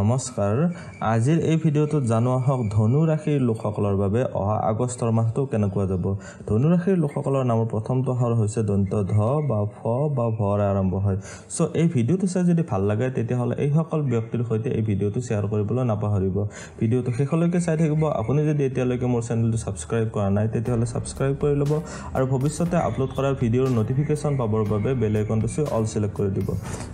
নমস্কাৰ আজিৰ এই ভিডিঅ'টোত জানো আহক ধনু ৰাশিৰ লোকসকলৰ বাবে অহা আগষ্টৰ মাহটো কেনেকুৱা যাব ধনু ৰাশিৰ লোকসকলৰ নামৰ প্ৰথমটো হাৰ হৈছে দন্ত্য ধ বা ফ বা ভৰ আৰম্ভ হয় চ' এই ভিডিঅ'টো চাই যদি ভাল লাগে তেতিয়াহ'লে এইসকল ব্যক্তিৰ সৈতে এই ভিডিঅ'টো শ্বেয়াৰ কৰিবলৈ নাপাহৰিব ভিডিঅ'টো শেষলৈকে চাই থাকিব আপুনি যদি এতিয়ালৈকে মোৰ চেনেলটো ছাবস্ক্ৰাইব কৰা নাই তেতিয়াহ'লে ছাবস্ক্ৰাইব কৰি ল'ব আৰু ভৱিষ্যতে আপলোড কৰা ভিডিঅ'ৰ নটিফিকেশ্যন পাবৰ বাবে বেলেগ একাউণ্টটো অল ছিলেক্ট কৰি দিব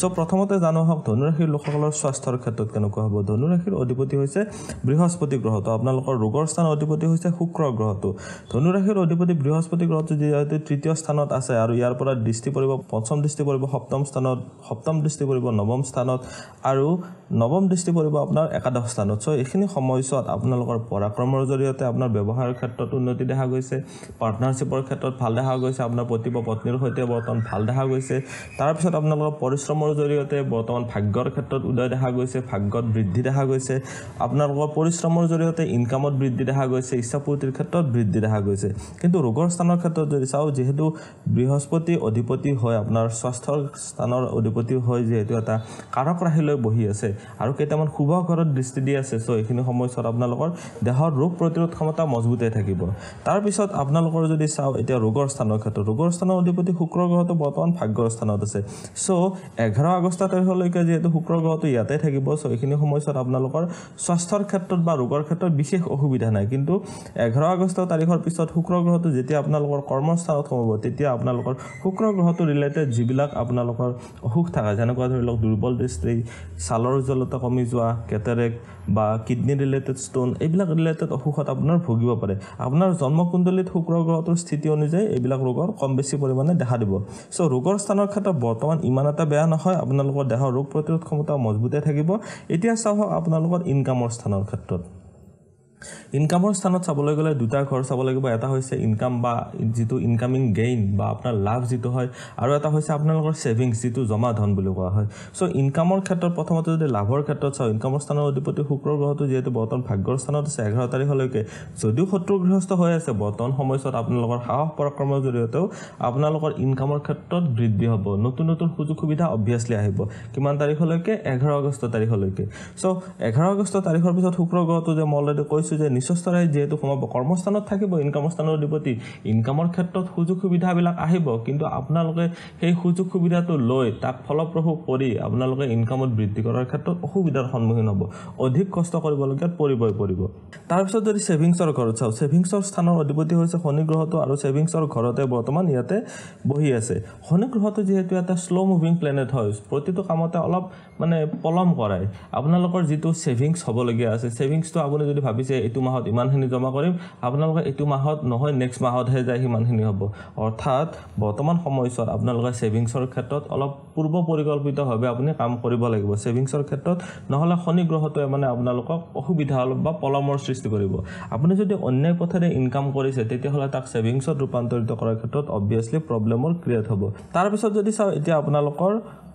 চ' প্ৰথমতে জানো আহক ধনু ৰাশিৰ লোকসকলৰ স্বাস্থ্যৰ ক্ষেত্ৰত কেনেকুৱা হ'ব ধনুৰাশিৰ অধিপতি হৈছে বৃহস্পতি গ্ৰহটো আপোনালোকৰ ৰোগৰ স্থান অধিপতি হৈছে শুক্ৰ গ্ৰহটো ধনুৰাশিৰ অধিপতি বৃহস্পতি গ্ৰহটো যিহেতু তৃতীয় স্থানত আছে আৰু ইয়াৰ পৰা দৃষ্টি পৰিব পঞ্চম দৃষ্টি পৰিব সপ্তম স্থানত সপ্তম দৃষ্টি পৰিব নৱম স্থানত আৰু নৱম দৃষ্টি পৰিব আপোনাৰ একাদশ স্থানত চ' এইখিনি সময়ছোৱাত আপোনালোকৰ পৰাক্ৰমৰ জৰিয়তে আপোনাৰ ব্যৱহাৰৰ ক্ষেত্ৰত উন্নতি দেখা গৈছে পাৰ্টনাৰশ্বিপৰ ক্ষেত্ৰত ভাল দেখা গৈছে আপোনাৰ বা পত্নীৰ সৈতে বৰ্তমান ভাল দেখা গৈছে তাৰপিছত আপোনালোকৰ পৰিশ্ৰমৰ জৰিয়তে বৰ্তমান ভাগ্যৰ ক্ষেত্ৰত উদয় দেখা গৈছে ভাগ্য ভাগ্যত বৃদ্ধি দেখা গৈছে আপোনালোকৰ পৰিশ্ৰমৰ জৰিয়তে ইনকামত বৃদ্ধি দেখা গৈছে ইচ্ছা পূৰ্তিৰ ক্ষেত্ৰত বৃদ্ধি দেখা গৈছে কিন্তু ৰোগৰ স্থানৰ ক্ষেত্ৰত যদি চাওঁ যিহেতু বৃহস্পতি অধিপতি হয় আপোনাৰ স্বাস্থ্যৰ স্থানৰ অধিপতি হৈ যিহেতু এটা কাৰক ৰাশিলৈ বহি আছে আৰু কেইটামান শুভ ঘৰত দৃষ্টি দি আছে চ' এইখিনি সময়ছোৱাত আপোনালোকৰ দেহৰ ৰোগ প্ৰতিৰোধ ক্ষমতা মজবুতে থাকিব তাৰপিছত আপোনালোকৰ যদি চাওঁ এতিয়া ৰোগৰ স্থানৰ ক্ষেত্ৰত ৰোগৰ স্থানৰ অধিপতি শুক্ৰ গ্ৰহটো বৰ্তমান ভাগ্যৰ স্থানত আছে চ' এঘাৰ আগষ্ট তাৰিখলৈকে যিহেতু শুক্ৰ গ্ৰহটো ইয়াতে থাকিব চ' এইখিনি সময়ছোৱাত আপোনালোকৰ স্বাস্থ্যৰ ক্ষেত্ৰত বা ৰোগৰ ক্ষেত্ৰত বিশেষ অসুবিধা নাই কিন্তু এঘাৰ আগষ্ট তাৰিখৰ পিছত শুক্ৰ গ্ৰহটো যেতিয়া আপোনালোকৰ কৰ্মস্থানত সোমাব তেতিয়া আপোনালোকৰ শুক্ৰ গ্ৰহটো ৰিলেটেড যিবিলাক আপোনালোকৰ অসুখ থাকে যেনেকুৱা ধৰি লওক দুৰ্বল দৃষ্টি ছালৰ উজ্জ্বলতা কমি যোৱা কেটেৰেক বা কিডনী ৰিলেটেড ষ্ট'ন এইবিলাক ৰিলেটেড অসুখত আপোনাৰ ভুগিব পাৰে আপোনাৰ জন্মকুণ্ডলীত শুক্ৰ গ্ৰহটোৰ স্থিতি অনুযায়ী এইবিলাক ৰোগৰ কম বেছি পৰিমাণে দেখা দিব চ' ৰোগৰ স্থানৰ ক্ষেত্ৰত বৰ্তমান ইমান এটা বেয়া নহয় আপোনালোকৰ দেহৰ ৰোগ প্ৰতিৰোধ ক্ষমতা মজবুতে থাকিব এতিয়া চাওক আপোনালোকৰ ইনকামৰ স্থানৰ ক্ষেত্ৰত ইনকামৰ স্থানত চাবলৈ গ'লে দুটা ঘৰ চাব লাগিব এটা হৈছে ইনকাম বা যিটো ইনকামিং গেইন বা আপোনাৰ লাভ যিটো হয় আৰু এটা হৈছে আপোনালোকৰ ছেভিংছ যিটো জমা ধন বুলি কোৱা হয় চ' ইনকামৰ ক্ষেত্ৰত প্ৰথমতে যদি লাভৰ ক্ষেত্ৰত চাওঁ ইনকামৰ স্থানৰ অধিপতি শুক্ৰ গ্ৰহটো যিহেতু বৰ্তমান ভাগ্যৰ স্থানত আছে এঘাৰ তাৰিখলৈকে যদিও শত্ৰু গৃহস্থ হৈ আছে বৰ্তমান সময়ছোৱাত আপোনালোকৰ সাহস পৰাক্ৰমৰ জৰিয়তেও আপোনালোকৰ ইনকামৰ ক্ষেত্ৰত বৃদ্ধি হ'ব নতুন নতুন সুযোগ সুবিধা অভিয়াছলি আহিব কিমান তাৰিখলৈকে এঘাৰ আগষ্ট তাৰিখলৈকে চ' এঘাৰ আগষ্ট তাৰিখৰ পিছত শুক্ৰ গ্ৰহটো যে মই অলৰেডি কৈছোঁ কৈছোঁ যে নিশ্চস্ত যিহেতু সোমাব কৰ্মস্থানত থাকিব ইনকামৰ স্থানৰ অধিপতি ইনকামৰ ক্ষেত্ৰত সুযোগ সুবিধাবিলাক আহিব কিন্তু আপোনালোকে সেই সুযোগ সুবিধাটো লৈ তাক ফলপ্ৰসূ কৰি আপোনালোকে ইনকামত বৃদ্ধি কৰাৰ ক্ষেত্ৰত অসুবিধাৰ সন্মুখীন হ'ব অধিক কষ্ট কৰিবলগীয়া পৰিবই পৰিব তাৰপিছত যদি ছেভিংছৰ ঘৰত চাওঁ ছেভিংছৰ স্থানৰ অধিপতি হৈছে শনি গ্ৰহটো আৰু ছেভিংছৰ ঘৰতে বৰ্তমান ইয়াতে বহি আছে শনি গ্ৰহটো যিহেতু এটা শ্ল' মুভিং প্লেনেট হয় প্ৰতিটো কামতে অলপ মানে পলম কৰাই আপোনালোকৰ যিটো ছেভিংছ হ'বলগীয়া আছে ছেভিংছটো আপুনি যদি ভাবিছে এইটো মাহত ইমানখিনি জমা কৰিম আপোনালোকে এইটো মাহত নহয় নেক্সট মাহতহে যায় সিমানখিনি হ'ব অৰ্থাৎ বৰ্তমান সময়ছোৱাত আপোনালোকে ছেভিংছৰ ক্ষেত্ৰত অলপ পূৰ্ব পৰিকল্পিতভাৱে আপুনি কাম কৰিব লাগিব ছেভিংছৰ ক্ষেত্ৰত নহ'লে শনি গ্ৰহটোৱে মানে আপোনালোকক অসুবিধা অলপ বা পলমৰ সৃষ্টি কৰিব আপুনি যদি অন্যায় পথেৰে ইনকাম কৰিছে তেতিয়াহ'লে তাক ছেভিংছত ৰূপান্তৰিত কৰাৰ ক্ষেত্ৰত অবভিয়াছলি প্ৰব্লেমৰ ক্ৰিয়েট হ'ব তাৰপিছত যদি চাওঁ এতিয়া আপোনালোকৰ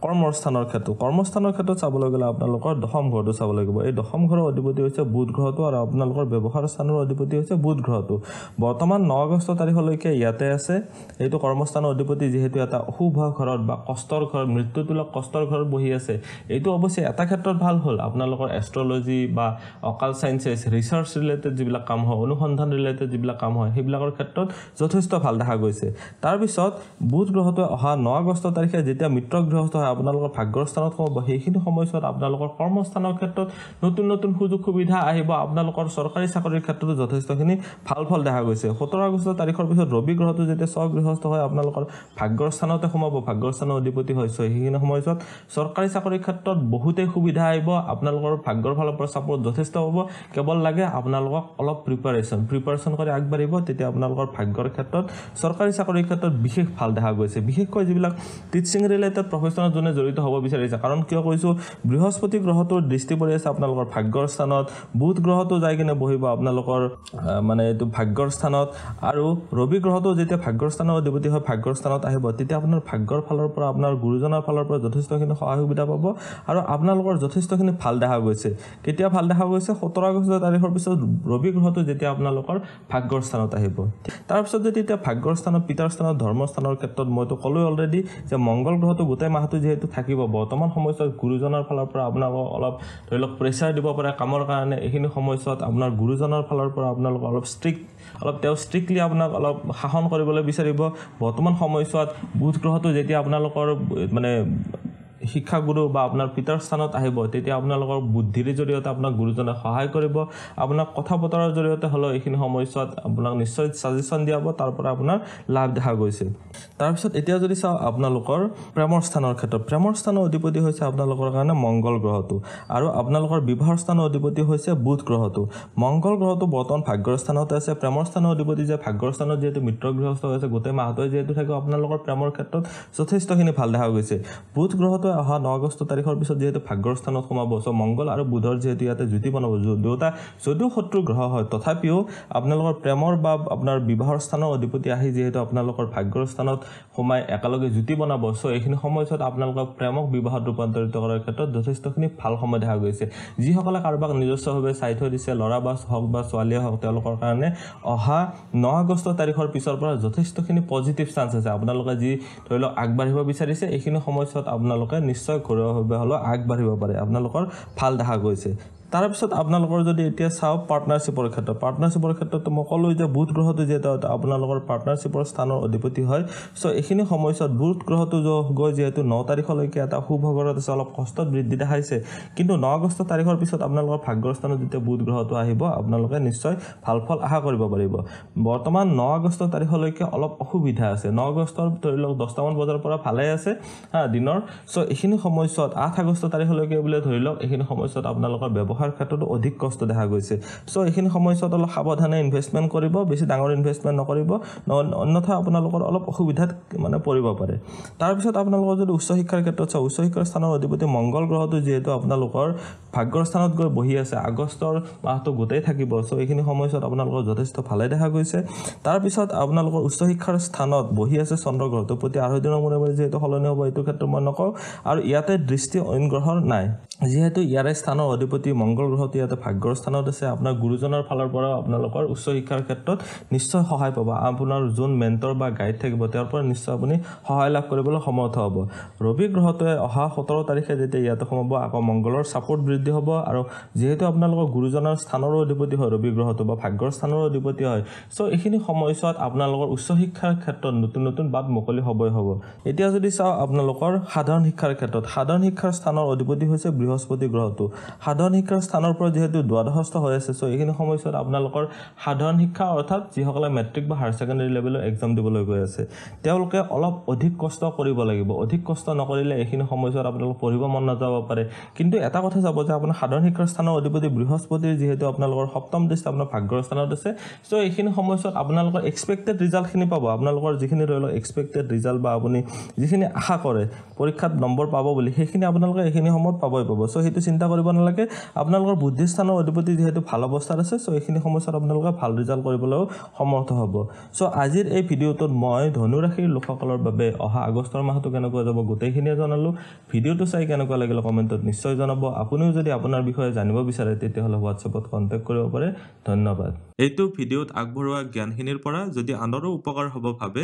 কৰ্মস্থানৰ ক্ষেত্ৰ কৰ্মস্থানৰ ক্ষেত্ৰত চাবলৈ গ'লে আপোনালোকৰ দশম ঘৰটো চাব লাগিব এই দশম ঘৰৰ অধিপতি হৈছে বুধ গ্ৰহটো আৰু আপোনালোকৰ ব্যৱহাৰ স্থানৰ অধিপতি হৈছে বুধ গ্ৰহটো বৰ্তমান ন আগষ্ট তাৰিখলৈকে ইয়াতে আছে এইটো কৰ্মস্থানৰ অধিপতি যিহেতু এটা অশুভ ঘৰত বা কষ্টৰ ঘৰত মৃত্যুতুলক কষ্টৰ ঘৰত বহি আছে এইটো অৱশ্যে এটা ক্ষেত্ৰত ভাল হ'ল আপোনালোকৰ এষ্ট্ৰলজি বা অকাল ছায়েন্সেছ ৰিচাৰ্চ ৰিলেটেড যিবিলাক কাম হয় অনুসন্ধান ৰিলেটেড যিবিলাক কাম হয় সেইবিলাকৰ ক্ষেত্ৰত যথেষ্ট ভাল দেখা গৈছে তাৰপিছত বুধ গ্ৰহটোৱে অহা ন আগষ্ট তাৰিখে যেতিয়া মিত্ৰ গ্ৰহটো আপোনালোকৰ ভাগ্যৰ স্থানত সোমাব সেইখিনি সময়ছোৱাত আপোনালোকৰ কৰ্মস্থানৰ ক্ষেত্ৰত নতুন নতুন সুযোগ সুবিধা আহিব আপোনালোকৰ চৰকাৰী চাকৰিৰ ক্ষেত্ৰতো যথেষ্টখিনি ভাল ফল দেখা গৈছে সোতৰ আগষ্টৰ তাৰিখৰ পিছত ৰবি গ্ৰহটো যেতিয়া স্বগৃহস্থ হয় আপোনালোকৰ ভাগ্যৰ স্থানতে সোমাব ভাগ্যৰ স্থানৰ অধিপতি হৈছে সেইখিনি সময়ছোৱাত চৰকাৰী চাকৰিৰ ক্ষেত্ৰত বহুতেই সুবিধা আহিব আপোনালোকৰ ভাগ্যৰ ফালৰ পৰা ছাপৰ্ট যথেষ্ট হ'ব কেৱল লাগে আপোনালোকক অলপ প্ৰিপাৰেশ্যন প্ৰিপাৰেশ্যন কৰি আগবাঢ়িব তেতিয়া আপোনালোকৰ ভাগ্যৰ ক্ষেত্ৰত চৰকাৰী চাকৰিৰ ক্ষেত্ৰত বিশেষ ভাল দেখা গৈছে বিশেষকৈ যিবিলাক টিচিং ৰিলেটেড প্ৰফেশ্যনত মানুহজনে জড়িত হ'ব বিচাৰিছে কাৰণ কিয় কৈছোঁ বৃহস্পতি গ্ৰহটোৰ দৃষ্টি পৰি আছে আপোনালোকৰ ভাগ্যৰ স্থানত বুধ গ্ৰহটো যাই কিনে বহিব আপোনালোকৰ মানে এইটো ভাগ্যৰ স্থানত আৰু ৰবি গ্ৰহটো যেতিয়া ভাগ্যৰ স্থানৰ অধিপতি হয় ভাগ্যৰ স্থানত আহিব তেতিয়া আপোনাৰ ভাগ্যৰ ফালৰ পৰা আপোনাৰ গুৰুজনৰ ফালৰ পৰা যথেষ্টখিনি সহায় সুবিধা পাব আৰু আপোনালোকৰ যথেষ্টখিনি ভাল দেখা গৈছে কেতিয়া ভাল দেখা গৈছে সোতৰ আগষ্ট তাৰিখৰ পিছত ৰবি গ্ৰহটো যেতিয়া আপোনালোকৰ ভাগ্যৰ স্থানত আহিব তাৰপিছত যদি এতিয়া ভাগ্যৰ স্থানত পিতাৰ স্থানত ধৰ্মস্থানৰ ক্ষেত্ৰত মইতো ক'লোৱেই অলৰেডি যে মংগল গ্ৰহটো গোটেই মাহটো যে যিহেতু থাকিব বৰ্তমান সময়ছোৱাত গুৰুজনৰ ফালৰ পৰা আপোনালোকক অলপ ধৰি লওক প্ৰেছাৰ দিব পাৰে কামৰ কাৰণে এইখিনি সময়ছোৱাত আপোনাৰ গুৰুজনৰ ফালৰ পৰা আপোনালোকক অলপ ষ্ট্ৰিক্ট অলপ তেওঁ ষ্ট্ৰিক্টলি আপোনাক অলপ শাসন কৰিবলৈ বিচাৰিব বৰ্তমান সময়ছোৱাত বুধ গ্ৰহটো যেতিয়া আপোনালোকৰ মানে শিক্ষাগুৰু বা আপোনাৰ পিতাৰ স্থানত আহিব তেতিয়া আপোনালোকৰ বুদ্ধিৰ জৰিয়তে আপোনাক গুৰুজনে সহায় কৰিব আপোনাক কথা বতৰাৰ জৰিয়তে হ'লেও এইখিনি সময়ছোৱাত আপোনাক নিশ্চয় ছাজেশ্যন দিয়াব তাৰ পৰা আপোনাৰ লাভ দেখা গৈছে তাৰপিছত এতিয়া যদি চাওঁ আপোনালোকৰ প্ৰেমৰ স্থানৰ ক্ষেত্ৰত প্ৰেমৰ স্থানৰ অধিপতি হৈছে আপোনালোকৰ কাৰণে মংগল গ্ৰহটো আৰু আপোনালোকৰ বিবাহৰ স্থানৰ অধিপতি হৈছে বুধ গ্ৰহটো মংগল গ্ৰহটো বৰ্তমান ভাগ্যৰ স্থানতে আছে প্ৰেমৰ স্থানৰ অধিপতি যে ভাগ্যৰ স্থানত যিহেতু মিত্ৰ গৃহস্থ হৈছে গোটেই মাহটোৱে যিহেতু থাকে আপোনালোকৰ প্ৰেমৰ ক্ষেত্ৰত যথেষ্টখিনি ভাল দেখা গৈছে বুধ গ্ৰহটো মাহটোৱে অহা ন আগষ্ট তাৰিখৰ পিছত যিহেতু ভাগ্যৰ স্থানত সোমাব চ' মংগল আৰু বুধৰ যিহেতু ইয়াতে জ্যোতি বনাব দুয়োটা যদিও শত্ৰু গ্ৰহ হয় তথাপিও আপোনালোকৰ প্ৰেমৰ বা আপোনাৰ বিবাহৰ স্থানৰ অধিপতি আহি যিহেতু আপোনালোকৰ ভাগ্যৰ স্থানত সোমাই একেলগে জ্যোতি বনাব চ' এইখিনি সময়ছোৱাত আপোনালোকক প্ৰেমক বিবাহত ৰূপান্তৰিত কৰাৰ ক্ষেত্ৰত যথেষ্টখিনি ভাল সময় দেখা গৈছে যিসকলে কাৰোবাক নিজস্বভাৱে চাই থৈ দিছে ল'ৰা বা হওক বা ছোৱালীয়ে হওক তেওঁলোকৰ কাৰণে অহা ন আগষ্ট তাৰিখৰ পিছৰ পৰা যথেষ্টখিনি পজিটিভ চান্স আছে আপোনালোকে যি ধৰি লওক আগবাঢ়িব বিচাৰিছে এইখিনি সময়ছোৱাত আপোনালোকে নিশ্চয় ঘৰুৱাভাৱে হ'লেও আগবাঢ়িব পাৰে আপোনালোকৰ ভাল দেখা গৈছে তাৰপিছত আপোনালোকৰ যদি এতিয়া চাওক পাৰ্টনাৰশ্বিপৰ ক্ষেত্ৰত পাৰ্টনাৰশ্বিপৰ ক্ষেত্ৰতো মই ক'লোঁ যে বুধ গ্ৰহটো যিহেতু আপোনালোকৰ পাৰ্টনাৰশ্বিপৰ স্থানৰ অধিপতি হয় চ' এইখিনি সময়ছোৱাত বুধ গ্ৰহটো গৈ যিহেতু ন তাৰিখলৈকে এটা সুভগৰত আছে অলপ কষ্টত বৃদ্ধি দেখাইছে কিন্তু ন আগষ্ট তাৰিখৰ পিছত আপোনালোকৰ ভাগ্যৰ স্থানত যেতিয়া বুধ গ্ৰহটো আহিব আপোনালোকে নিশ্চয় ভাল ফল আশা কৰিব পাৰিব বৰ্তমান ন আগষ্ট তাৰিখলৈকে অলপ অসুবিধা আছে ন আগষ্টৰ ধৰি লওক দহটামান বজাৰ পৰা ভালেই আছে হা দিনৰ চ' এইখিনি সময়ছোৱাত আঠ আগষ্ট তাৰিখলৈকে বোলে ধৰি লওক এইখিনি সময়ছোৱাত আপোনালোকৰ ব্যৱসায় ব্যৱহাৰ ক্ষেত্ৰতো অধিক কষ্ট দেখা গৈছে চ' এইখিনি সময়ছোৱাত অলপ সাৱধানে ইনভেষ্টমেণ্ট কৰিব বেছি ডাঙৰ ইনভেষ্টমেণ্ট নকৰিব অন্যথা আপোনালোকৰ অলপ অসুবিধাত মানে পৰিব পাৰে তাৰপিছত আপোনালোকৰ যদি উচ্চ শিক্ষাৰ ক্ষেত্ৰত চাওঁ উচ্চ শিক্ষাৰ স্থানৰ অধিপতি মংগল গ্ৰহটো যিহেতু আপোনালোকৰ ভাগ্যৰ স্থানত গৈ বহি আছে আগষ্টৰ মাহটো গোটেই থাকিব চ' এইখিনি সময়ছোৱাত আপোনালোকৰ যথেষ্ট ভালে দেখা গৈছে তাৰপিছত আপোনালোকৰ উচ্চ শিক্ষাৰ স্থানত বহি আছে চন্দ্ৰ গ্ৰহটোৰ প্ৰতি আঢ়ৈ দিনৰ মূৰে মূৰে যিহেতু সলনি হ'ব এইটো ক্ষেত্ৰত মই নকওঁ আৰু ইয়াতে দৃষ্টি অইন গ্ৰহৰ নাই যিহেতু ইয়াৰে স্থানৰ অধিপতি মংগল গ্ৰহটো ইয়াতে ভাগ্যৰ স্থানত আছে আপোনাৰ গুৰুজনৰ ফালৰ পৰাও আপোনালোকৰ উচ্চ শিক্ষাৰ ক্ষেত্ৰত নিশ্চয় সহায় পাব আপোনাৰ যোন মেণ্টৰ বা গাইড থাকিব তেওঁৰ পৰা নিশ্চয় আপুনি সহায় লাভ কৰিবলৈ সমৰ্থ হ'ব ৰবি গ্ৰহটোৱে অহা সোতৰ তাৰিখে যেতিয়া ইয়াতে সোমাব আকৌ মংগলৰ চাপৰ্ট বৃদ্ধি হ'ব আৰু যিহেতু আপোনালোকৰ গুৰুজনৰ স্থানৰো অধিপতি হয় ৰবি গ্ৰহটো বা ভাগ্যৰ স্থানৰো অধিপতি হয় চ' এইখিনি সময়ছোৱাত আপোনালোকৰ উচ্চ শিক্ষাৰ ক্ষেত্ৰত নতুন নতুন বাট মুকলি হ'বই হ'ব এতিয়া যদি চাওঁ আপোনালোকৰ সাধাৰণ শিক্ষাৰ ক্ষেত্ৰত সাধাৰণ শিক্ষাৰ স্থানৰ অধিপতি হৈছে বৃহস্পতি গ্ৰহটো সাধাৰণ শিক্ষাৰ স্থানৰ পৰা যিহেতু দ্বাদশস্থ হৈ আছে চ' এইখিনি সময়ছোৱাত আপোনালোকৰ সাধাৰণ শিক্ষা অৰ্থাৎ যিসকলে মেট্ৰিক বা হায়াৰ ছেকেণ্ডেৰী লেভেলৰ এক্সাম দিবলৈ গৈ আছে তেওঁলোকে অলপ অধিক কষ্ট কৰিব লাগিব অধিক কষ্ট নকৰিলে এইখিনি সময়ছোৱাত আপোনালোক পঢ়িব মন নাযাব পাৰে কিন্তু এটা কথা যাব যে আপোনাৰ সাধাৰণ শিক্ষাৰ স্থানৰ অধিপতি বৃহস্পতিৰ যিহেতু আপোনালোকৰ সপ্তম দৃষ্টি আপোনাৰ ভাগ্যৰ স্থানত আছে চ' এইখিনি সময়ছোৱাত আপোনালোকৰ এক্সপেক্টেড ৰিজাল্টখিনি পাব আপোনালোকৰ যিখিনি ধৰি লওক এক্সপেক্টেড ৰিজাল্ট বা আপুনি যিখিনি আশা কৰে পৰীক্ষাত নম্বৰ পাব বুলি সেইখিনি আপোনালোকে এইখিনি সময়ত পাবই পাব চ' সেইটো চিন্তা কৰিব নালাগে আপোনাৰ আপোনালোকৰ বুদ্ধিস্থানৰ অধিপতি যিহেতু ভাল অৱস্থাত আছে চ' এইখিনি সমস্যাত আপোনালোকে ভাল ৰিজাল্ট কৰিবলৈও সমৰ্থ হ'ব চ' আজিৰ এই ভিডিঅ'টোত মই ধনুৰাশিৰ লোকসকলৰ বাবে অহা আগষ্টৰ মাহটো কেনেকুৱা যাব গোটেইখিনিয়ে জনালোঁ ভিডিঅ'টো চাই কেনেকুৱা লাগিলে কমেণ্টত নিশ্চয় জনাব আপুনিও যদি আপোনাৰ বিষয়ে জানিব বিচাৰে তেতিয়াহ'লে হোৱাটছএপত কণ্টেক্ট কৰিব পাৰে ধন্যবাদ এইটো ভিডিঅ'ত আগবঢ়োৱা জ্ঞানখিনিৰ পৰা যদি আনৰো উপকাৰ হ'ব ভাবে